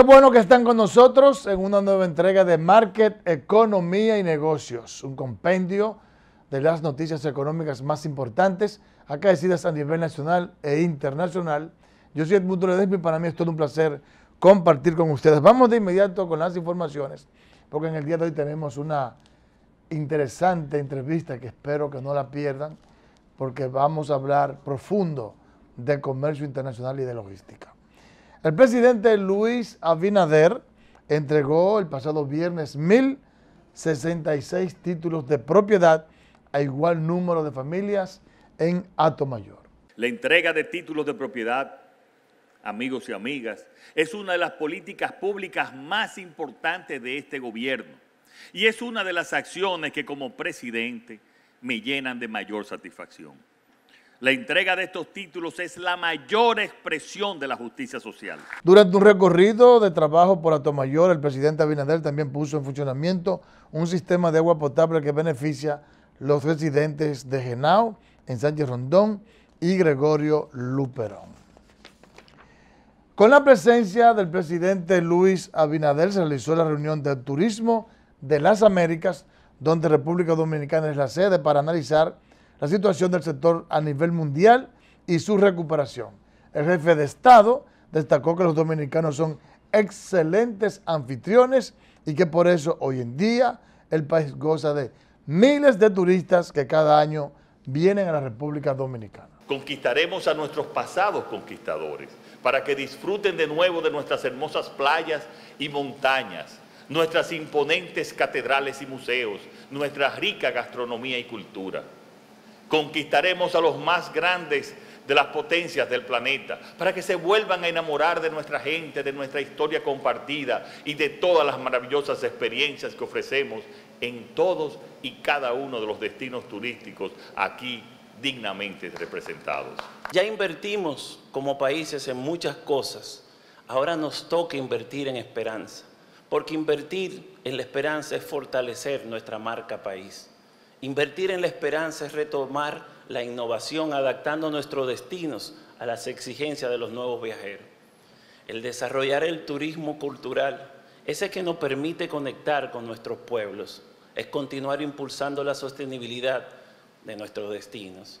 Qué bueno que están con nosotros en una nueva entrega de Market, Economía y Negocios, un compendio de las noticias económicas más importantes acaecidas a nivel nacional e internacional. Yo soy Edmundo Ledesma y para mí es todo un placer compartir con ustedes. Vamos de inmediato con las informaciones, porque en el día de hoy tenemos una interesante entrevista que espero que no la pierdan, porque vamos a hablar profundo de comercio internacional y de logística. El presidente Luis Abinader entregó el pasado viernes 1.066 títulos de propiedad a igual número de familias en Ato Mayor. La entrega de títulos de propiedad, amigos y amigas, es una de las políticas públicas más importantes de este gobierno y es una de las acciones que como presidente me llenan de mayor satisfacción. La entrega de estos títulos es la mayor expresión de la justicia social. Durante un recorrido de trabajo por Atomayor, el presidente Abinader también puso en funcionamiento un sistema de agua potable que beneficia los residentes de Genao, en Sánchez Rondón y Gregorio Luperón. Con la presencia del presidente Luis Abinader se realizó la reunión de turismo de las Américas, donde República Dominicana es la sede para analizar la situación del sector a nivel mundial y su recuperación. El jefe de Estado destacó que los dominicanos son excelentes anfitriones y que por eso hoy en día el país goza de miles de turistas que cada año vienen a la República Dominicana. Conquistaremos a nuestros pasados conquistadores para que disfruten de nuevo de nuestras hermosas playas y montañas, nuestras imponentes catedrales y museos, nuestra rica gastronomía y cultura. Conquistaremos a los más grandes de las potencias del planeta, para que se vuelvan a enamorar de nuestra gente, de nuestra historia compartida y de todas las maravillosas experiencias que ofrecemos en todos y cada uno de los destinos turísticos aquí dignamente representados. Ya invertimos como países en muchas cosas, ahora nos toca invertir en esperanza, porque invertir en la esperanza es fortalecer nuestra marca país. Invertir en la esperanza es retomar la innovación adaptando nuestros destinos a las exigencias de los nuevos viajeros. El desarrollar el turismo cultural, ese que nos permite conectar con nuestros pueblos, es continuar impulsando la sostenibilidad de nuestros destinos.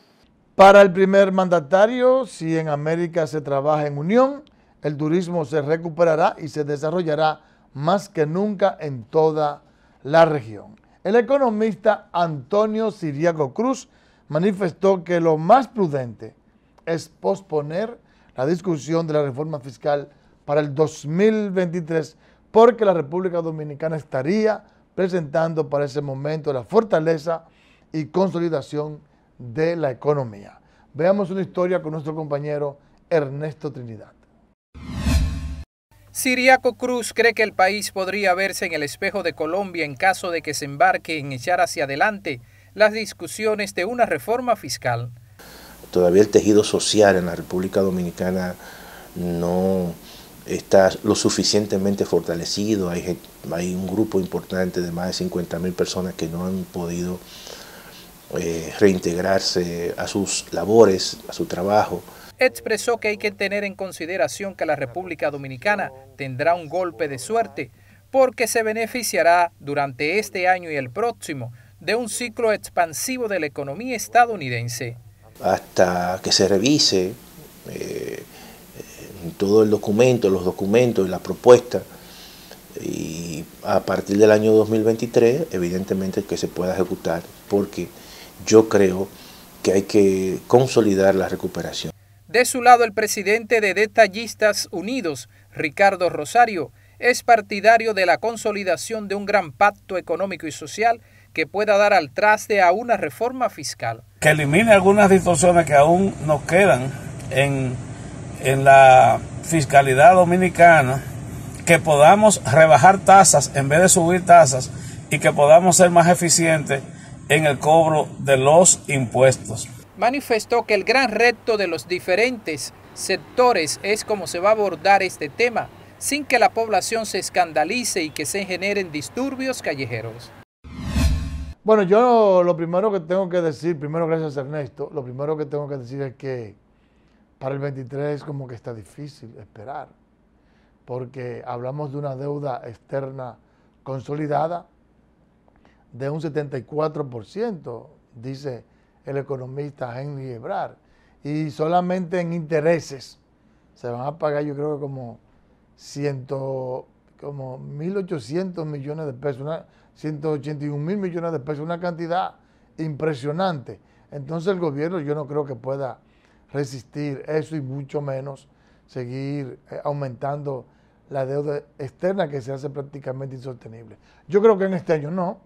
Para el primer mandatario, si en América se trabaja en unión, el turismo se recuperará y se desarrollará más que nunca en toda la región. El economista Antonio Siriaco Cruz manifestó que lo más prudente es posponer la discusión de la reforma fiscal para el 2023 porque la República Dominicana estaría presentando para ese momento la fortaleza y consolidación de la economía. Veamos una historia con nuestro compañero Ernesto Trinidad. Siriaco Cruz cree que el país podría verse en el espejo de Colombia en caso de que se embarque en echar hacia adelante las discusiones de una reforma fiscal. Todavía el tejido social en la República Dominicana no está lo suficientemente fortalecido. Hay, un grupo importante de más de 50.000 personas que no han podido eh, reintegrarse a sus labores, a su trabajo expresó que hay que tener en consideración que la República Dominicana tendrá un golpe de suerte porque se beneficiará durante este año y el próximo de un ciclo expansivo de la economía estadounidense. Hasta que se revise eh, todo el documento, los documentos y la propuesta, y a partir del año 2023, evidentemente que se pueda ejecutar, porque yo creo que hay que consolidar la recuperación. De su lado, el presidente de Detallistas Unidos, Ricardo Rosario, es partidario de la consolidación de un gran pacto económico y social que pueda dar al traste a una reforma fiscal. Que elimine algunas distorsiones que aún nos quedan en, en la fiscalidad dominicana, que podamos rebajar tasas en vez de subir tasas y que podamos ser más eficientes en el cobro de los impuestos manifestó que el gran reto de los diferentes sectores es cómo se va a abordar este tema sin que la población se escandalice y que se generen disturbios callejeros. Bueno, yo lo primero que tengo que decir, primero gracias Ernesto, lo primero que tengo que decir es que para el 23 es como que está difícil esperar, porque hablamos de una deuda externa consolidada de un 74%, dice el economista Henry Ebrard, Y solamente en intereses se van a pagar, yo creo que como, como 1.800 millones de pesos, una, 181 mil millones de pesos, una cantidad impresionante. Entonces el gobierno yo no creo que pueda resistir eso y mucho menos seguir eh, aumentando la deuda externa que se hace prácticamente insostenible. Yo creo que en este año no,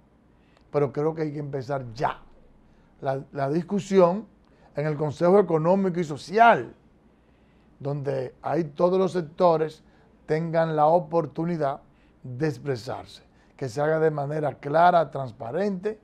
pero creo que hay que empezar ya la, discusión en el Consejo Económico y Social, donde ahí todos los sectores tengan la oportunidad de expresarse, que se haga de manera clara, transparente,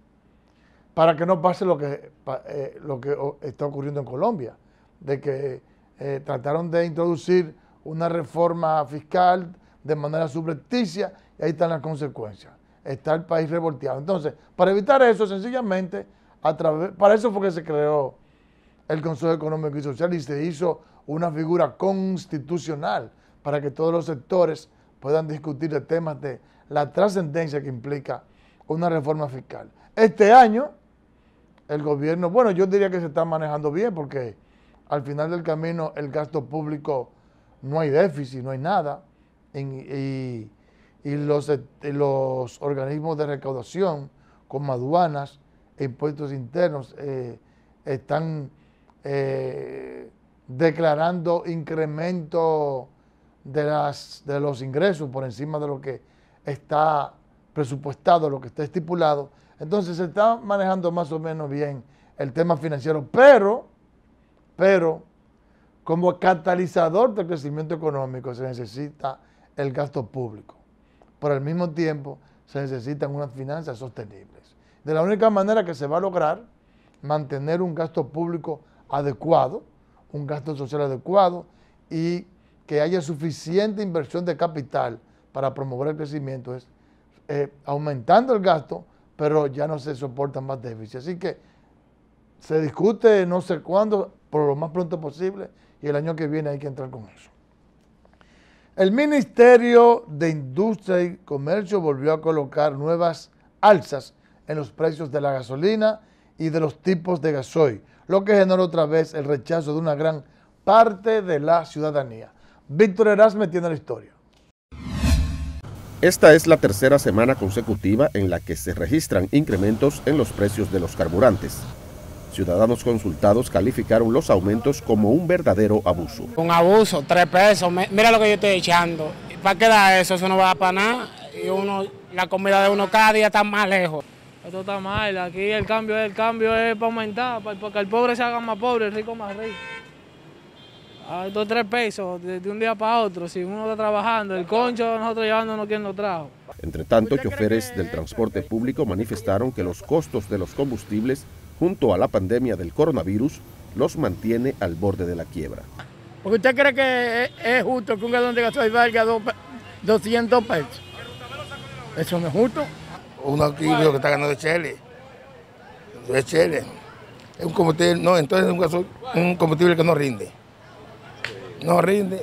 para que no pase lo que, eh, lo que está ocurriendo en Colombia, de que eh, trataron de introducir una reforma fiscal de manera subrepticia y ahí están las consecuencias. Está el país revolteado. Entonces, para evitar eso, sencillamente para eso fue que se creó el Consejo Económico y Social y se hizo una figura constitucional para que todos los sectores puedan discutir de temas de la trascendencia que implica una reforma fiscal. Este año, el gobierno, bueno, yo diría que se está manejando bien porque al final del camino el gasto público no hay déficit, no hay nada. y, los, los organismos de recaudación, como aduanas, impuestos internos, eh, están eh, declarando incremento de, las, de los ingresos por encima de lo que está presupuestado, lo que está estipulado. Entonces se está manejando más o menos bien el tema financiero, pero, pero como catalizador del crecimiento económico se necesita el gasto público. Por el mismo tiempo se necesitan unas finanzas sostenibles. De la única manera que se va a lograr mantener un gasto público adecuado, un gasto social adecuado y que haya suficiente inversión de capital para promover el crecimiento es eh, aumentando el gasto, pero ya no se soportan más déficits. Así que se discute no sé cuándo, por lo más pronto posible, y el año que viene hay que entrar con eso. El Ministerio de Industria y Comercio volvió a colocar nuevas alzas en los precios de la gasolina y de los tipos de gasoil, lo que generó otra vez el rechazo de una gran parte de la ciudadanía. Víctor Erasme tiene la historia. Esta es la tercera semana consecutiva en la que se registran incrementos en los precios de los carburantes. Ciudadanos consultados calificaron los aumentos como un verdadero abuso. Un abuso, tres pesos, mira lo que yo estoy echando. ¿Para qué da eso? Eso no va para nada. Y uno, la comida de uno cada día está más lejos. Esto está mal, aquí el cambio, el cambio es para aumentar, para, que el pobre se haga más pobre, el rico más rico. A estos tres pesos de, un día para otro, si uno está trabajando, el concho nosotros llevándonos quien lo trajo. Entre tanto, choferes del transporte público manifestaron que los costos de los combustibles junto a la pandemia del coronavirus los mantiene al borde de la quiebra. Porque usted cree que es justo que un galón de gasoil valga 200 pesos. Eso no es justo uno híbrido que está ganando de Chile. Es Chile. Es un combustible, no, entonces es un, un combustible que no rinde. No rinde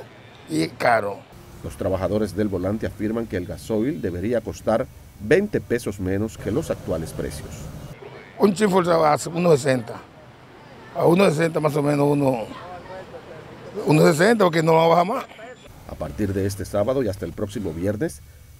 y es caro. Los trabajadores del volante afirman que el gasoil debería costar 20 pesos menos que los actuales precios. Un chifo a 1,60. A 1,60 más o menos uno. 1,60 porque no va a bajar más. A partir de este sábado y hasta el próximo viernes,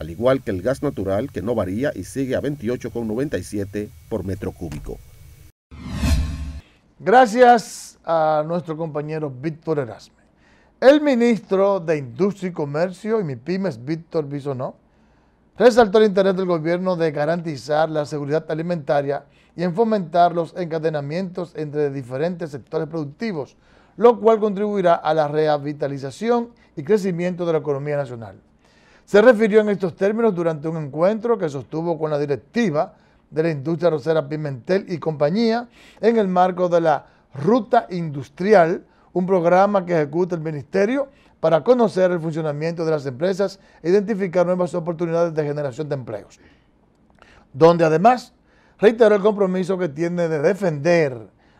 al igual que el gas natural que no varía y sigue a 28,97 por metro cúbico. Gracias a nuestro compañero Víctor Erasme. El ministro de Industria y Comercio y mi pymes Víctor Bisonó, resaltó el interés del gobierno de garantizar la seguridad alimentaria y en fomentar los encadenamientos entre diferentes sectores productivos, lo cual contribuirá a la revitalización y crecimiento de la economía nacional. Se refirió en estos términos durante un encuentro que sostuvo con la directiva de la industria rosera Pimentel y compañía en el marco de la Ruta Industrial, un programa que ejecuta el Ministerio para conocer el funcionamiento de las empresas e identificar nuevas oportunidades de generación de empleos, donde además reiteró el compromiso que tiene de defender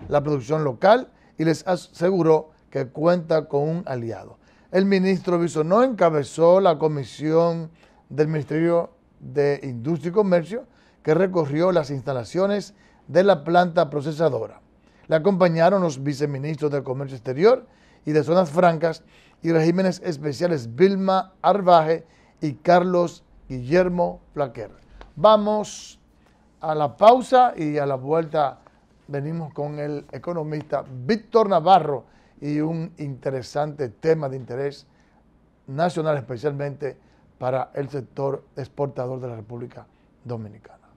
la producción local y les aseguró que cuenta con un aliado el ministro Bisonó encabezó la comisión del Ministerio de Industria y Comercio que recorrió las instalaciones de la planta procesadora. Le acompañaron los viceministros de Comercio Exterior y de Zonas Francas y Regímenes Especiales Vilma Arbaje y Carlos Guillermo Plaquer. Vamos a la pausa y a la vuelta venimos con el economista Víctor Navarro y un interesante tema de interés nacional especialmente para el sector exportador de la República Dominicana.